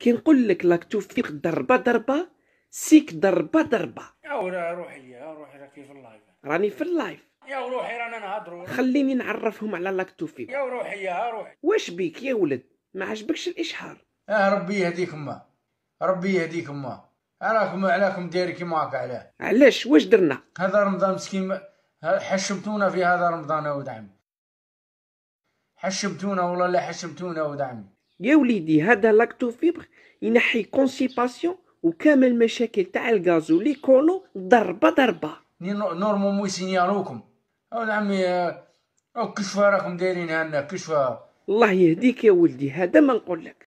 كي نقول لك لاكتوفيق توفيق ضربه ضربه سيك ضربه ضربه يا ولا روحي ليا روحي راكي في اللايف راني في اللايف يا روحي رانا نهضروا خليني نعرفهم على لاك توفيق يا روحي يا روحي واش بيك يا ولد ما عجبكش الاشهار اه ربي يهديك ما ربي يهديك ما راكم علاكم داير كيما هكا علاه علاش واش درنا هذا رمضان مسكين حشمتونا في هذا رمضان يا ولد عمي حشمتونا والله لا حشمتونا يا ولد عمي يا وليدي هذا لاكتو فيبر ينحي كونسيباسيون وكامل مشاكل تاع الغاز كولو ضربه ضربه مو سينياروكم او عمي او كشفه راكم دايرين لنا كشفه الله يهديك يا ولدي هذا ما نقول لك